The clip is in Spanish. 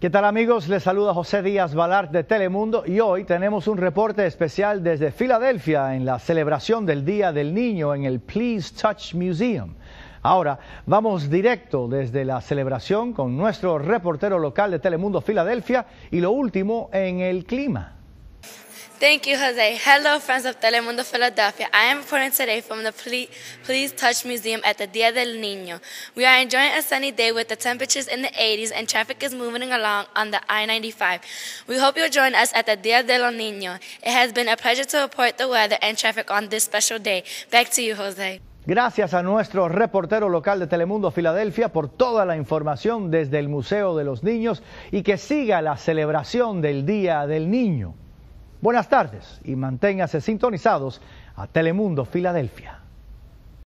¿Qué tal amigos? Les saluda José Díaz Balart de Telemundo y hoy tenemos un reporte especial desde Filadelfia en la celebración del Día del Niño en el Please Touch Museum. Ahora vamos directo desde la celebración con nuestro reportero local de Telemundo Filadelfia y lo último en el clima. Thank you, Jose. Hello, friends of Telemundo Philadelphia. I am reporting today from the Please, Touch Museum at the Dia del Niño. We are enjoying a sunny day with the temperatures in the 80s and traffic is moving along on the I-95. We hope you'll join us at the Dia del Niño. It has been a pleasure to report the weather and traffic on this special day. Back to you, Jose. Gracias a nuestro reportero local de Telemundo Filadelfia por toda la información desde el Museo de los Niños y que siga la celebración del Día del Niño. Buenas tardes y manténgase sintonizados a Telemundo Filadelfia.